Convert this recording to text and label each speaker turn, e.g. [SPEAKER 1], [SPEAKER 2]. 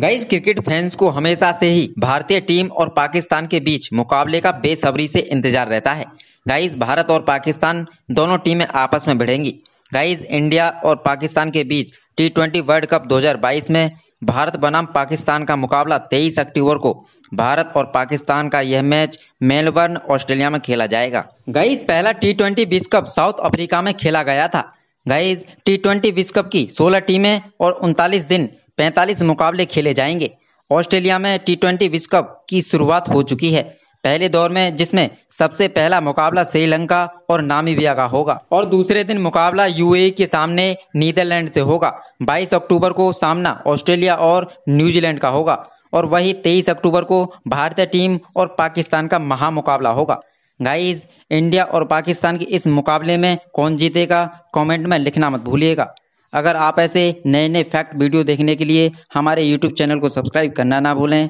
[SPEAKER 1] guys cricket fans को हमेशा से ही भारतीय टीम और पाकिस्तान के बीच मुकाबले का बेसब्री से इंतजार रहता है गाइस भारत और पाकिस्तान दोनों टीमें आपस में भिड़ेंगी गाइस इंडिया और पाकिस्तान के बीच टी ट्वेंटी वर्ल्ड कप 2022 में भारत बनाम पाकिस्तान का मुकाबला 23 अक्टूबर को भारत और पाकिस्तान का यह मैच मेलबर्न ऑस्ट्रेलिया में खेला जाएगा गाइस पहला टी ट्वेंटी विश्व कप साउथ अफ्रीका में खेला गया था गाइस टी ट्वेंटी विश्व कप की 16 टीमें और उनतालीस दिन पैंतालीस मुकाबले खेले जाएंगे ऑस्ट्रेलिया में टी ट्वेंटी विश्व कप की शुरुआत हो चुकी है पहले दौर में जिसमें सबसे पहला मुकाबला श्रीलंका और नामीबिया का होगा और दूसरे दिन मुकाबला यूएई e के सामने नीदरलैंड से होगा 22 अक्टूबर को सामना ऑस्ट्रेलिया और न्यूजीलैंड का होगा और वही 23 अक्टूबर को भारतीय टीम और पाकिस्तान का महामुकाबला होगा गाइज इंडिया और पाकिस्तान के इस मुकाबले में कौन जीतेगा कमेंट में लिखना मत भूलिएगा अगर आप ऐसे नए नए फैक्ट वीडियो देखने के लिए हमारे यूट्यूब चैनल को सब्सक्राइब करना ना भूलें